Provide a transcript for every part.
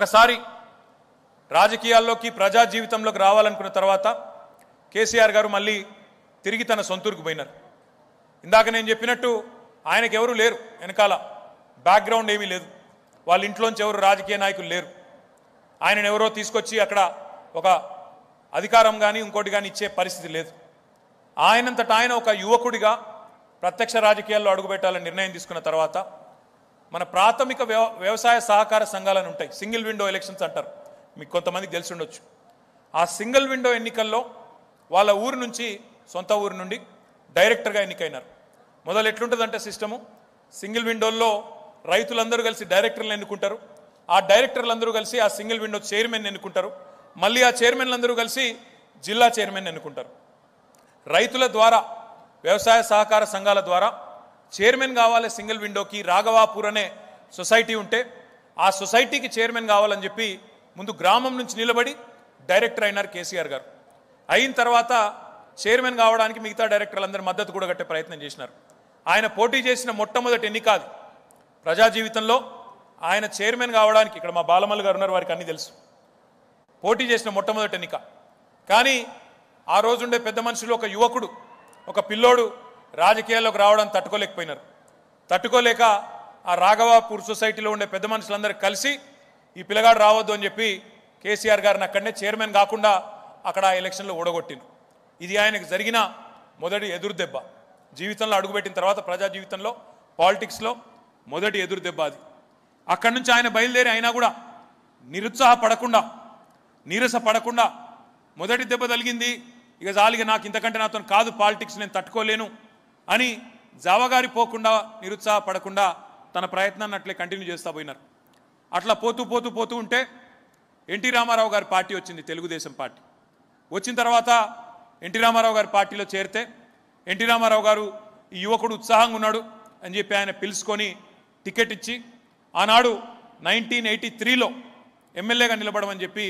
ఒకసారి రాజకీయాల్లోకి ప్రజా జీవితంలోకి రావాలనుకున్న తర్వాత కేసీఆర్ గారు మళ్ళీ తిరిగి తన సొంతూరుకు పోయినారు ఇందాక నేను చెప్పినట్టు ఆయనకు ఎవరు లేరు వెనకాల బ్యాక్గ్రౌండ్ ఏమీ లేదు వాళ్ళ ఇంట్లోంచి ఎవరు రాజకీయ నాయకులు లేరు ఆయనను ఎవరో తీసుకొచ్చి అక్కడ ఒక అధికారం కానీ ఇంకోటి కానీ ఇచ్చే పరిస్థితి లేదు ఆయనంతటా ఆయన ఒక యువకుడిగా ప్రత్యక్ష రాజకీయాల్లో అడుగుపెట్టాలని నిర్ణయం తీసుకున్న తర్వాత మన ప్రాథమిక వ్యవసాయ సహకార సంఘాలను ఉంటాయి సింగిల్ విండో ఎలక్షన్స్ అంటారు మీకు కొంతమందికి తెలిసి ఉండొచ్చు ఆ సింగిల్ విండో ఎన్నికల్లో వాళ్ళ ఊరు నుంచి సొంత ఊరు నుండి డైరెక్టర్గా ఎన్నికైనారు మొదలు ఎట్లుంటుందంటే సిస్టము సింగిల్ విండోల్లో రైతులందరూ కలిసి డైరెక్టర్లు ఎన్నుకుంటారు ఆ డైరెక్టర్లందరూ కలిసి ఆ సింగిల్ విండో చైర్మన్ ఎన్నుకుంటారు మళ్ళీ ఆ చైర్మన్లందరూ కలిసి జిల్లా చైర్మన్ ఎన్నుకుంటారు రైతుల ద్వారా వ్యవసాయ సహకార సంఘాల ద్వారా చైర్మన్ కావాలి సింగిల్ విండోకి రాఘవాపూర్ అనే సొసైటీ ఉంటే ఆ సొసైటీకి చైర్మన్ కావాలని చెప్పి ముందు గ్రామం నుంచి నిలబడి డైరెక్టర్ అయినారు కేసీఆర్ గారు అయిన తర్వాత చైర్మన్ కావడానికి మిగతా డైరెక్టర్లందరూ మద్దతు కూడా కట్టే ప్రయత్నం చేసినారు ఆయన పోటీ చేసిన మొట్టమొదటి ఎన్నిక అది ప్రజా జీవితంలో ఆయన చైర్మన్ కావడానికి ఇక్కడ మా బాలమల్లి గారు ఉన్నారు వారికి అన్నీ తెలుసు పోటీ చేసిన మొట్టమొదటి ఎన్నిక కానీ ఆ రోజుండే పెద్ద మనుషులు ఒక యువకుడు ఒక పిల్లోడు రాజకీయాల్లోకి రావడం తట్టుకోలేకపోయినారు తట్టుకోలేక ఆ రాఘవాపూర్ సొసైటీలో ఉండే పెద్ద మనుషులందరూ కలిసి ఈ పిల్లగాడు రావద్దు అని చెప్పి కేసీఆర్ గారిని అక్కడనే చైర్మన్ కాకుండా అక్కడ ఆ ఎలక్షన్లో ఓడగొట్టిను ఇది ఆయనకు జరిగిన మొదటి ఎదురు దెబ్బ జీవితంలో అడుగుపెట్టిన తర్వాత ప్రజా జీవితంలో పాలిటిక్స్లో మొదటి ఎదురు దెబ్బ అది అక్కడి నుంచి ఆయన బయలుదేరి అయినా కూడా నిరుత్సాహపడకుండా నీరస పడకుండా మొదటి దెబ్బ తలిగింది ఇక జాలిగా నాకు ఇంతకంటే నాతో కాదు పాలిటిక్స్ నేను తట్టుకోలేను అని పోకుండా నిరుత్సాహపడకుండా తన ప్రయత్నాన్ని అట్లే కంటిన్యూ చేస్తూ పోయినారు అట్లా పోతూ పోతూ పోతూ ఉంటే ఎన్టీ రామారావు గారి పార్టీ వచ్చింది తెలుగుదేశం పార్టీ వచ్చిన తర్వాత ఎన్టీ రామారావు గారి పార్టీలో చేరితే ఎన్టీ రామారావు గారు ఈ యువకుడు ఉత్సాహంగా ఉన్నాడు అని చెప్పి ఆయన పిలుచుకొని టికెట్ ఇచ్చి ఆనాడు నైన్టీన్ ఎయిటీ త్రీలో ఎమ్మెల్యేగా నిలబడమని చెప్పి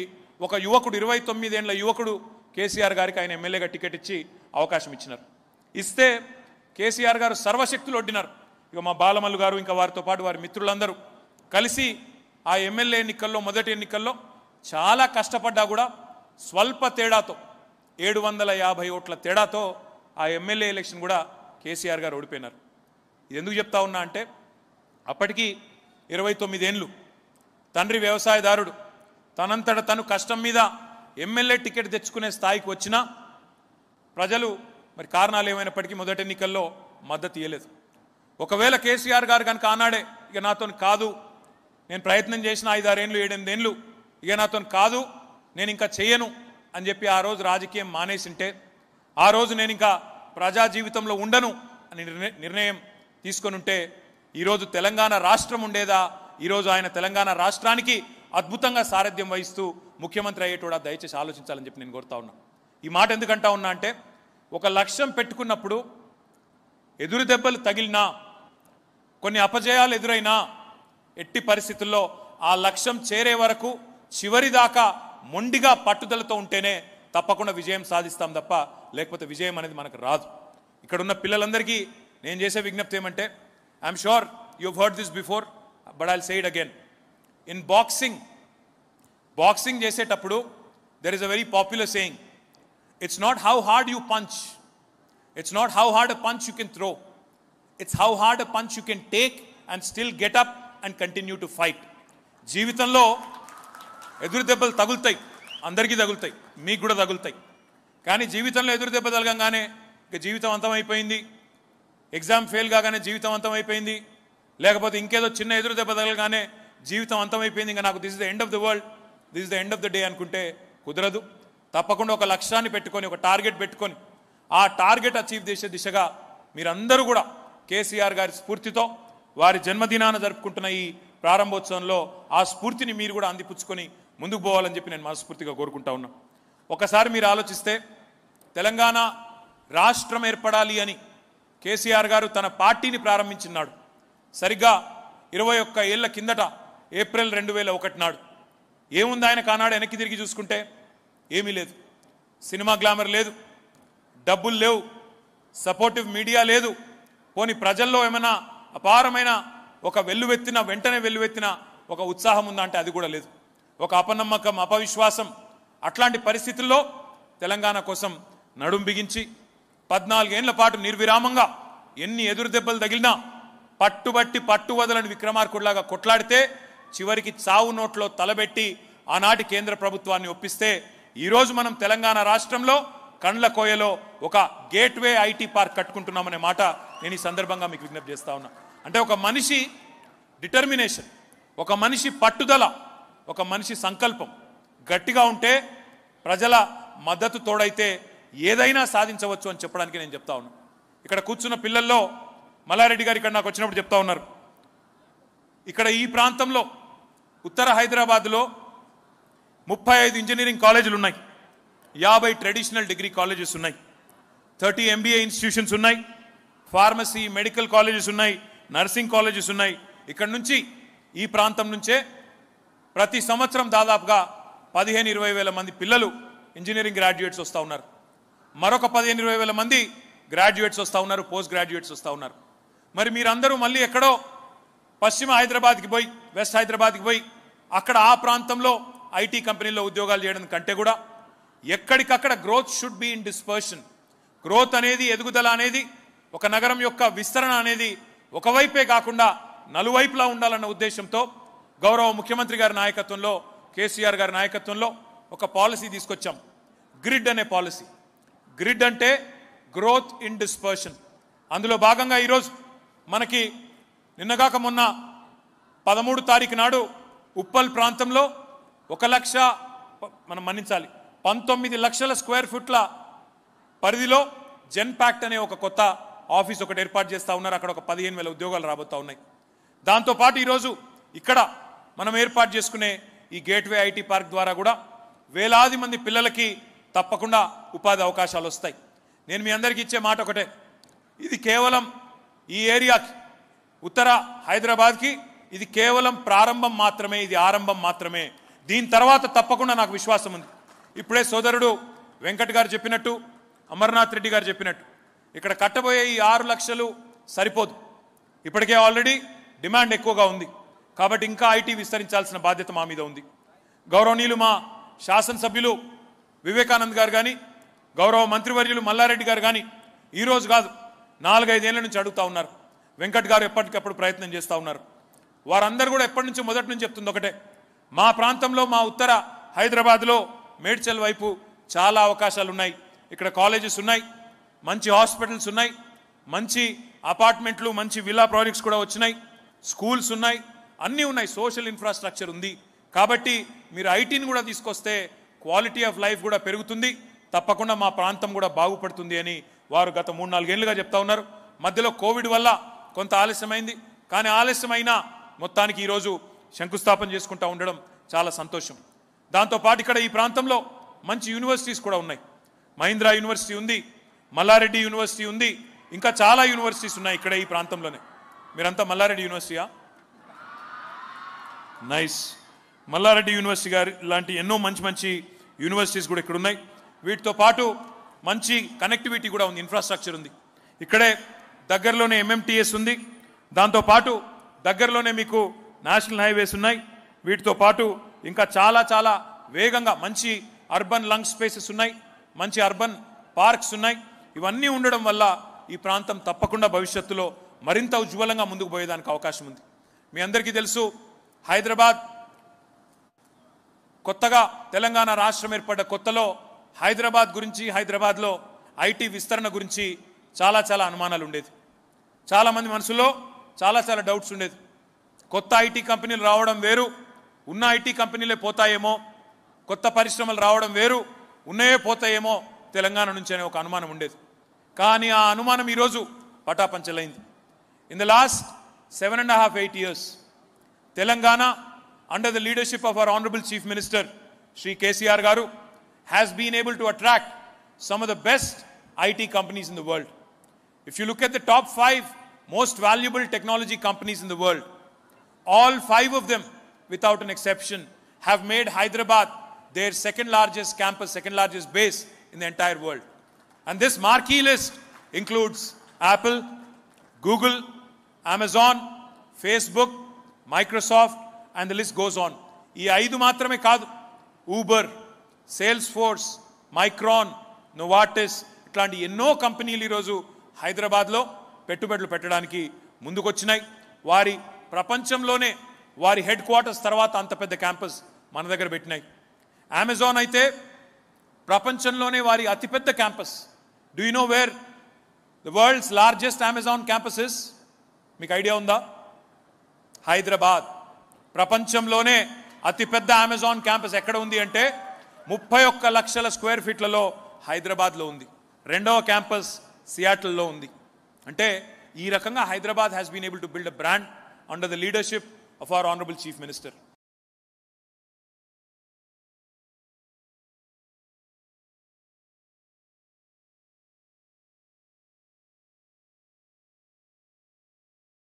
ఒక యువకుడు ఇరవై తొమ్మిదేండ్ల యువకుడు కేసీఆర్ గారికి ఆయన ఎమ్మెల్యేగా టికెట్ ఇచ్చి అవకాశం ఇచ్చినారు ఇస్తే కేసీఆర్ గారు సర్వశక్తులు ఒడ్డినారు ఇక మా బాలమల్లు గారు ఇంకా వారితో పాటు వారి మిత్రులందరూ కలిసి ఆ ఎమ్మెల్యే ఎన్నికల్లో మొదటి ఎన్నికల్లో చాలా కష్టపడ్డా కూడా స్వల్ప తేడాతో ఏడు వందల యాభై ఓట్ల తేడాతో ఆ ఎమ్మెల్యే ఎలక్షన్ కూడా కేసీఆర్ గారు ఓడిపోయినారు ఎందుకు చెప్తా ఉన్నా అంటే అప్పటికి ఇరవై తొమ్మిదేండ్లు తండ్రి వ్యవసాయదారుడు తనంతట తను కష్టం మీద ఎమ్మెల్యే టికెట్ తెచ్చుకునే స్థాయికి వచ్చినా ప్రజలు మరి కారణాలు ఏమైనప్పటికీ మొదటి ఎన్నికల్లో మద్దతు ఇవ్వలేదు ఒకవేళ కేసీఆర్ గారు కనుక ఆనాడే ఇక నాతో కాదు నేను ప్రయత్నం చేసిన ఐదారేళ్ళు ఏడెనిమిదేళ్ళు ఇక నాతో కాదు నేను ఇంకా చేయను అని చెప్పి ఆ రోజు రాజకీయం మానేసింటే ఆ రోజు నేను ఇంకా ప్రజా జీవితంలో ఉండను అని నిర్ణయం తీసుకొని ఉంటే ఈరోజు తెలంగాణ రాష్ట్రం ఉండేదా ఈరోజు ఆయన తెలంగాణ రాష్ట్రానికి అద్భుతంగా సారథ్యం వహిస్తూ ముఖ్యమంత్రి అయ్యేటోడా దయచేసి ఆలోచించాలని చెప్పి నేను కోరుతా ఉన్నా ఈ మాట ఎందుకంటా ఉన్నా అంటే ఒక లక్ష్యం పెట్టుకున్నప్పుడు ఎదురు దెబ్బలు తగిలినా కొన్ని అపజయాలు ఎదురైనా ఎట్టి పరిస్థితుల్లో ఆ లక్ష్యం చేరే వరకు చివరిదాకా మొండిగా పట్టుదలతో ఉంటేనే తప్పకుండా విజయం సాధిస్తాం తప్ప లేకపోతే విజయం అనేది మనకు రాదు ఇక్కడ ఉన్న పిల్లలందరికీ నేను చేసే విజ్ఞప్తి ఏమంటే I'm sure you heard this before but I'll said again in boxing boxing చేసేటప్పుడు there is a very popular saying it's not how hard you punch it's not how hard punch you can throw it's how hard punch you can take and still and still get up and continue జీవితంలో ఎదురు దెబ్బలు తగులుతాయి అందరికీ తగులుతాయి మీకు కూడా తగులుతాయి కానీ జీవితంలో ఎదురు దెబ్బ తగలగానే ఇక జీవితం అంతమైపోయింది ఎగ్జామ్ ఫెయిల్ కాగానే జీవితం అంతమైపోయింది లేకపోతే ఇంకేదో చిన్న ఎదురు దెబ్బ తగలగానే జీవితం అంతమైపోయింది ఇంకా నాకు this the end of the world this the end of the day అనుకుంటే కుదరదు తప్పకుండా ఒక లక్ష్యాన్ని పెట్టుకొని ఒక టార్గెట్ పెట్టుకొని ఆ టార్గెట్ అచీవ్ చేసే దిశగా మీరందరూ కూడా కేసీఆర్ గారి స్ఫూర్తితో వారి జన్మదినాన జరుపుకుంటున్న ఈ ప్రారంభోత్సవంలో ఆ స్ఫూర్తిని మీరు కూడా అందిపుచ్చుకొని ముందుకు పోవాలని చెప్పి నేను మనస్ఫూర్తిగా కోరుకుంటా ఉన్నా ఒకసారి మీరు ఆలోచిస్తే తెలంగాణ రాష్ట్రం ఏర్పడాలి అని కేసీఆర్ గారు తన పార్టీని ప్రారంభించినాడు సరిగ్గా ఇరవై ఒక్క ఏళ్ల కిందట ఏప్రిల్ రెండు వేల ఒకటి నాడు ఏముంది ఆయన కానాడు వెనక్కి తిరిగి చూసుకుంటే ఏమీ లేదు సినిమా గ్లామర్ లేదు డబ్బులు లేవు సపోర్టివ్ మీడియా లేదు పోని ప్రజల్లో ఏమైనా అపారమైన ఒక వెల్లువెత్తిన వెంటనే వెల్లువెత్తిన ఒక ఉత్సాహం ఉందా అంటే అది కూడా లేదు ఒక అపనమ్మకం అపవిశ్వాసం అట్లాంటి పరిస్థితుల్లో తెలంగాణ కోసం నడుం బిగించి పద్నాలుగేళ్ల పాటు నిర్విరామంగా ఎన్ని ఎదురు దెబ్బలు తగిలినా పట్టుబట్టి పట్టు వదలని విక్రమార్కుడిలాగా కొట్లాడితే చివరికి చావు నోట్లో తలబెట్టి ఆనాటి కేంద్ర ప్రభుత్వాన్ని ఒప్పిస్తే ఈరోజు మనం తెలంగాణ రాష్ట్రంలో కండ్ల కోయలో ఒక గేట్వే ఐటీ పార్క్ కట్టుకుంటున్నామనే మాట నేను ఈ సందర్భంగా మీకు విజ్ఞప్తి చేస్తా ఉన్నా అంటే ఒక మనిషి డిటర్మినేషన్ ఒక మనిషి పట్టుదల ఒక మనిషి సంకల్పం గట్టిగా ఉంటే ప్రజల మద్దతు తోడైతే ఏదైనా సాధించవచ్చు అని చెప్పడానికి నేను చెప్తా ఉన్నా ఇక్కడ కూర్చున్న పిల్లల్లో మల్లారెడ్డి గారు ఇక్కడ నాకు వచ్చినప్పుడు చెప్తా ఉన్నారు ఇక్కడ ఈ ప్రాంతంలో ఉత్తర హైదరాబాద్లో ముప్పై ఐదు ఇంజనీరింగ్ కాలేజీలు ఉన్నాయి యాభై ట్రెడిషనల్ డిగ్రీ కాలేజెస్ ఉన్నాయి థర్టీ ఎంబీఏ ఇన్స్టిట్యూషన్స్ ఉన్నాయి ఫార్మసీ మెడికల్ కాలేజెస్ ఉన్నాయి నర్సింగ్ కాలేజెస్ ఉన్నాయి ఇక్కడ నుంచి ఈ ప్రాంతం నుంచే ప్రతి సంవత్సరం దాదాపుగా పదిహేను ఇరవై వేల మంది పిల్లలు ఇంజనీరింగ్ గ్రాడ్యుయేట్స్ వస్తూ ఉన్నారు మరొక పదిహేను ఇరవై వేల మంది గ్రాడ్యుయేట్స్ వస్తూ ఉన్నారు పోస్ట్ గ్రాడ్యుయేట్స్ వస్తూ ఉన్నారు మరి మీరందరూ మళ్ళీ ఎక్కడో పశ్చిమ హైదరాబాద్కి పోయి వెస్ట్ హైదరాబాద్కి పోయి అక్కడ ఆ ప్రాంతంలో ఐటీ కంపెనీల్లో ఉద్యోగాలు చేయడం కంటే కూడా ఎక్కడికక్కడ growth should be in dispersion growth అనేది ఎదుగుదల అనేది ఒక నగరం యొక్క విస్తరణ అనేది ఒకవైపే కాకుండా నలువైపులా ఉండాలన్న ఉద్దేశంతో గౌరవ ముఖ్యమంత్రి గారి నాయకత్వంలో కేసీఆర్ గారి నాయకత్వంలో ఒక పాలసీ తీసుకొచ్చాం గ్రిడ్ అనే పాలసీ గ్రిడ్ అంటే గ్రోత్ ఇన్ డిస్పర్షన్ అందులో భాగంగా ఈరోజు మనకి నిన్నగాక మొన్న పదమూడు తారీఖు నాడు ఉప్పల్ ప్రాంతంలో ఒక లక్ష మనం మన్నించాలి పంతొమ్మిది లక్షల స్క్వేర్ ఫీట్ల పరిధిలో జెన్ ప్యాక్ట్ అనే ఒక కొత్త ఆఫీస్ ఒకటి ఏర్పాటు చేస్తూ ఉన్నారు అక్కడ ఒక పదిహేను వేల ఉద్యోగాలు రాబోతూ ఉన్నాయి దాంతోపాటు ఈరోజు ఇక్కడ మనం ఏర్పాటు చేసుకునే ఈ గేట్వే ఐటీ పార్క్ ద్వారా కూడా వేలాది మంది పిల్లలకి తప్పకుండా ఉపాధి అవకాశాలు వస్తాయి నేను మీ అందరికీ ఇచ్చే మాట ఒకటే ఇది కేవలం ఈ ఏరియాకి ఉత్తర హైదరాబాద్కి ఇది కేవలం ప్రారంభం మాత్రమే ఇది ఆరంభం మాత్రమే దీని తర్వాత తప్పకుండా నాకు విశ్వాసం ఉంది ఇప్పుడే సోదరుడు వెంకట్ గారు చెప్పినట్టు అమర్నాథ్ రెడ్డి గారు చెప్పినట్టు ఇక్కడ కట్టబోయే ఈ ఆరు లక్షలు సరిపోదు ఇప్పటికే ఆల్రెడీ డిమాండ్ ఎక్కువగా ఉంది కాబట్టి ఇంకా ఐటీ విస్తరించాల్సిన బాధ్యత మా మీద ఉంది గౌరవనీయులు మా శాసనసభ్యులు వివేకానంద్ గారు కానీ గౌరవ మంత్రివర్యులు మల్లారెడ్డి గారు కానీ ఈరోజు కాదు నాలుగైదేళ్ల నుంచి అడుగుతూ ఉన్నారు వెంకట్ గారు ఎప్పటికప్పుడు ప్రయత్నం చేస్తూ ఉన్నారు వారందరూ కూడా ఎప్పటి నుంచి మొదటి నుంచి చెప్తుంది ఒకటే మా ప్రాంతంలో మా ఉత్తర హైదరాబాద్లో మేడ్చల్ వైపు చాలా అవకాశాలు ఉన్నాయి ఇక్కడ కాలేజెస్ ఉన్నాయి మంచి హాస్పిటల్స్ ఉన్నాయి మంచి అపార్ట్మెంట్లు మంచి విలా ప్రాజెక్ట్స్ కూడా వచ్చినాయి స్కూల్స్ ఉన్నాయి అన్నీ ఉన్నాయి సోషల్ ఇన్ఫ్రాస్ట్రక్చర్ ఉంది కాబట్టి మీరు ఐటీని కూడా తీసుకొస్తే క్వాలిటీ ఆఫ్ లైఫ్ కూడా పెరుగుతుంది తప్పకుండా మా ప్రాంతం కూడా బాగుపడుతుంది అని వారు గత మూడు నాలుగేళ్లుగా చెప్తా ఉన్నారు మధ్యలో కోవిడ్ వల్ల కొంత ఆలస్యమైంది కానీ ఆలస్యమైనా మొత్తానికి ఈరోజు శంకుస్థాపన చేసుకుంటూ ఉండడం చాలా సంతోషం దాంతోపాటు ఇక్కడ ఈ ప్రాంతంలో మంచి యూనివర్సిటీస్ కూడా ఉన్నాయి మహీంద్రా యూనివర్సిటీ ఉంది మల్లారెడ్డి యూనివర్సిటీ ఉంది ఇంకా చాలా యూనివర్సిటీస్ ఉన్నాయి ఇక్కడ ఈ ప్రాంతంలోనే మీరంతా మల్లారెడ్డి యూనివర్సిటీయా నైస్ మల్లారెడ్డి యూనివర్సిటీ గారి లాంటి ఎన్నో మంచి మంచి యూనివర్సిటీస్ కూడా ఇక్కడ ఉన్నాయి వీటితో పాటు మంచి కనెక్టివిటీ కూడా ఉంది ఇన్ఫ్రాస్ట్రక్చర్ ఉంది ఇక్కడే దగ్గరలోనే ఎంఎంటీఎస్ ఉంది దాంతోపాటు దగ్గరలోనే మీకు నేషనల్ హైవేస్ ఉన్నాయి వీటితో పాటు ఇంకా చాలా చాలా వేగంగా మంచి అర్బన్ లంగ్ స్పేసెస్ ఉన్నాయి మంచి అర్బన్ పార్క్స్ ఉన్నాయి ఇవన్నీ ఉండడం వల్ల ఈ ప్రాంతం తప్పకుండా భవిష్యత్తులో మరింత ఉజ్వలంగా ముందుకు పోయేదానికి అవకాశం ఉంది మీ అందరికీ తెలుసు హైదరాబాద్ కొత్తగా తెలంగాణ రాష్ట్రం ఏర్పడ్డ కొత్తలో హైదరాబాద్ గురించి హైదరాబాద్లో ఐటీ విస్తరణ గురించి చాలా చాలా అనుమానాలు ఉండేది చాలామంది మనసులో చాలా చాలా డౌట్స్ ఉండేది కొత్త ఐటీ కంపెనీలు రావడం వేరు ఉన్న ఐటీ కంపెనీలే పోతాయేమో కొత్త పరిశ్రమలు రావడం వేరు ఉన్నాయే పోతాయేమో తెలంగాణ నుంచి అనే ఒక అనుమానం ఉండేది కానీ ఆ అనుమానం ఈరోజు పటాపంచలైంది in the last seven and half eight years Telangana under the leadership of our honourable chief minister Shri KCR garu has been able to attract some of the best IT companies in the world if you look at the top five most valuable technology companies in the world All five of them, without an exception, have made Hyderabad their second largest campus, second largest base in the entire world. And this marquee list includes Apple, Google, Amazon, Facebook, Microsoft, and the list goes on. ఈ ఐదు మాత్రమే కాదు Uber Salesforce Micron Novartis ఇట్లాంటి ఎన్నో కంపెనీలు ఈరోజు హైదరాబాద్లో పెట్టుబడులు పెట్టడానికి ముందుకొచ్చినాయి వారి ప్రపంచంలోనే వారి హెడ్ క్వార్టర్స్ తర్వాత అంత పెద్ద క్యాంపస్ మన దగ్గర పెట్టినాయి అమెజాన్ అయితే ప్రపంచంలోనే వారి అతిపెద్ద campus do you know where the world's largest Amazon campuses మీకు ఐడియా ఉందా హైదరాబాద్ ప్రపంచంలోనే అతిపెద్ద అమెజాన్ క్యాంపస్ ఎక్కడ ఉంది అంటే ముప్పై ఒక్క లక్షల స్క్వేర్ ఫీట్లలో హైదరాబాద్లో ఉంది రెండవ క్యాంపస్ సియాటల్లో ఉంది అంటే ఈ రకంగా Hyderabad has been able to build a brand under the leadership of our Honorable Chief Minister.